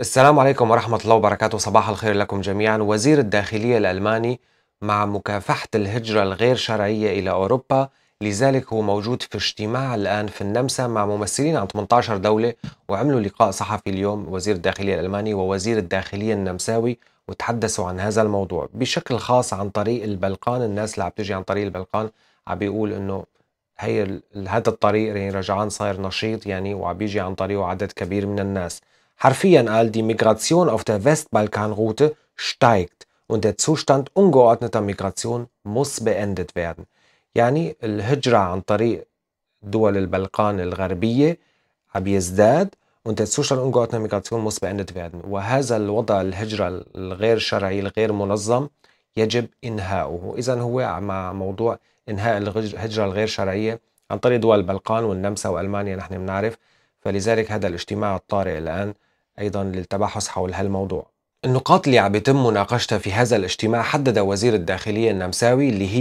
السلام عليكم ورحمة الله وبركاته صباح الخير لكم جميعا وزير الداخلية الألماني مع مكافحة الهجرة الغير شرعية إلى أوروبا لذلك هو موجود في اجتماع الآن في النمسا مع ممثلين عن 18 دولة وعملوا لقاء صحفي اليوم وزير الداخلية الألماني ووزير الداخلية النمساوي وتحدثوا عن هذا الموضوع بشكل خاص عن طريق البلقان الناس اللي عم تجي عن طريق البلقان عم بيقول انه هي هذا الطريق يعني رجعان صاير نشيط يعني وعم بيجي عن طريقه عدد كبير من الناس Harfiyan al, die Migration auf der Westbalkanroute steigt und der Zustand ungeordneter Migration muss beendet werden. يعني الهجرة عن طريق دول البلقان الغربية عم يزداد und der Zustand ungeordneter Migration muss beendet werden. وهذا الوضع الهجرة الغير شرعي الغير منظم يجب إنهاؤه. إذا هو مع موضوع إنهاء الهجرة الغير شرعية عن طريق دول البلقان والنمسا وألمانيا نحن بنعرف فلذلك هذا الاجتماع الطارئ الآن أيضا للتباحث حول هالموضوع النقاط اللي عم بيتم مناقشتها في هذا الاجتماع حدد وزير الداخلية النمساوي اللي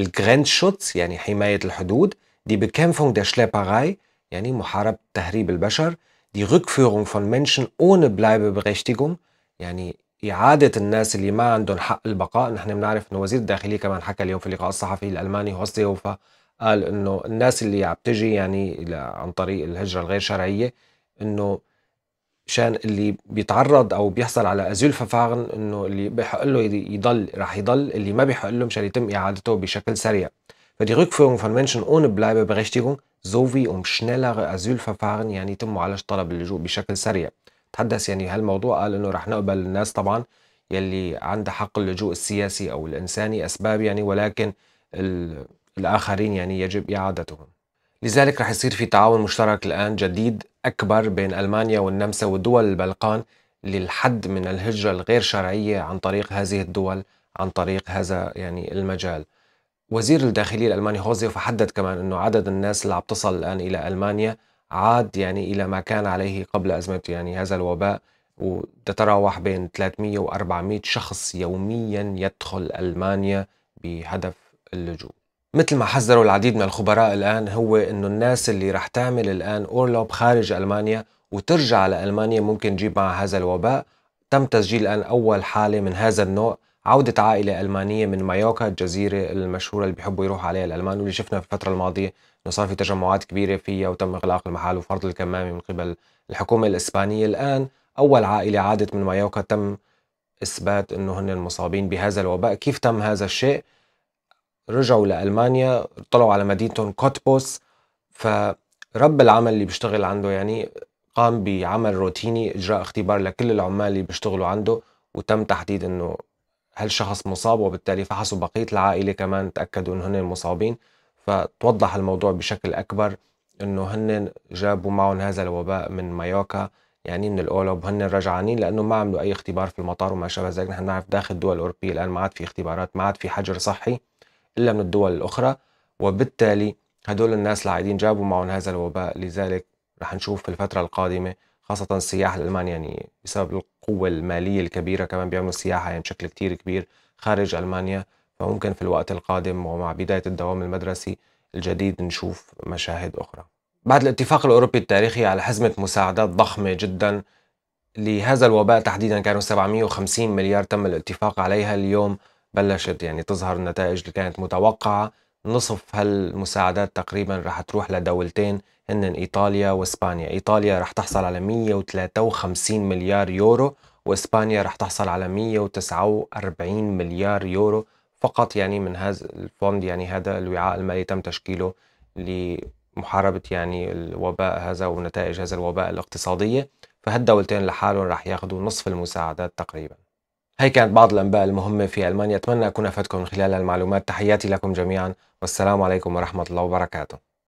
هي شوتس يعني حماية الحدود دي بكامفونغ دي Schlepperei يعني محاربة تهريب البشر دي ركفورون فون منشن اون بلايب Bleibeberechtigung يعني إعادة الناس اللي ما عندهم حق البقاء نحن بنعرف أنه وزير الداخلية كمان حكى اليوم في اللقاء الصحفي الألماني هوست يوفا قال أنه الناس اللي عم تجي يعني عن طريق الهجرة الغير شرعية أنه مشان اللي بيتعرض او بيحصل على ازيل ففاغن انه اللي بحق له يضل راح يضل اللي ما بحق له مشان يتم اعادته بشكل سريع. Für فون منشن اون بلايبه بريشتيغون سوفي ام شنيلر ازول ففاغن يعني يتم معالجة طلب اللجوء بشكل سريع. تحدث يعني هالموضوع قال انه راح نقبل الناس طبعا يلي عندها حق اللجوء السياسي او الانساني اسباب يعني ولكن الاخرين يعني يجب اعادتهم. لذلك رح يصير في تعاون مشترك الان جديد أكبر بين ألمانيا والنمسا ودول البلقان للحد من الهجرة الغير شرعية عن طريق هذه الدول عن طريق هذا يعني المجال وزير الداخلية الألماني هوزي حدد كمان أنه عدد الناس اللي عم تصل الآن إلى ألمانيا عاد يعني إلى ما كان عليه قبل أزمة يعني هذا الوباء وتتراوح بين 300 و 400 شخص يوميا يدخل ألمانيا بهدف اللجوء مثل ما حذروا العديد من الخبراء الآن هو أنه الناس اللي رح تعمل الآن أورلوب خارج ألمانيا وترجع لألمانيا ممكن تجيب معها هذا الوباء تم تسجيل الآن أول حالة من هذا النوع عودة عائلة ألمانية من مايوكا الجزيرة المشهورة اللي بيحبوا يروحوا عليها الألمان واللي شفنا في الفترة الماضية أنه صار في تجمعات كبيرة فيها وتم إغلاق المحل وفرض الكمامة من قبل الحكومة الإسبانية الآن أول عائلة عادت من مايوكا تم إثبات أنه هن المصابين بهذا الوباء كيف تم هذا الشيء؟ رجعوا لألمانيا طلعوا على مدينتهم كوتبوس فرب العمل اللي بيشتغل عنده يعني قام بعمل روتيني إجراء اختبار لكل العمال اللي بيشتغلوا عنده وتم تحديد أنه هالشخص مصاب وبالتالي فحصوا بقية العائلة كمان تأكدوا أنه هن مصابين فتوضح الموضوع بشكل أكبر أنه هن جابوا معهم هذا الوباء من مايوكا يعني من الأولوب هن رجعانين لأنه ما عملوا أي اختبار في المطار وما شابه ذلك نحن نعرف داخل الدول الأوروبية الآن ما عاد في اختبارات ما عاد في حجر صحي إلا من الدول الأخرى وبالتالي هدول الناس العايدين جابوا معهم هذا الوباء لذلك رح نشوف في الفترة القادمة خاصة السياح الألمان يعني بسبب القوة المالية الكبيرة كمان بيعملوا سياحة يعني بشكل كتير كبير خارج ألمانيا فممكن في الوقت القادم ومع بداية الدوام المدرسي الجديد نشوف مشاهد أخرى بعد الاتفاق الأوروبي التاريخي على حزمة مساعدات ضخمة جدا لهذا الوباء تحديدا كانوا 750 مليار تم الاتفاق عليها اليوم بلشت يعني تظهر النتائج اللي كانت متوقعة نصف هالمساعدات تقريبا رح تروح لدولتين هن إيطاليا وإسبانيا إيطاليا رح تحصل على 153 مليار يورو وإسبانيا رح تحصل على 149 مليار يورو فقط يعني من هذا الفوند يعني هذا الوعاء المالي تم تشكيله لمحاربة يعني الوباء هذا ونتائج هذا الوباء الاقتصادية فهالدولتين لحالهم رح ياخذوا نصف المساعدات تقريباً هي كانت بعض الأنباء المهمة في ألمانيا أتمنى أكون أفدتكم من خلال المعلومات تحياتي لكم جميعا والسلام عليكم ورحمة الله وبركاته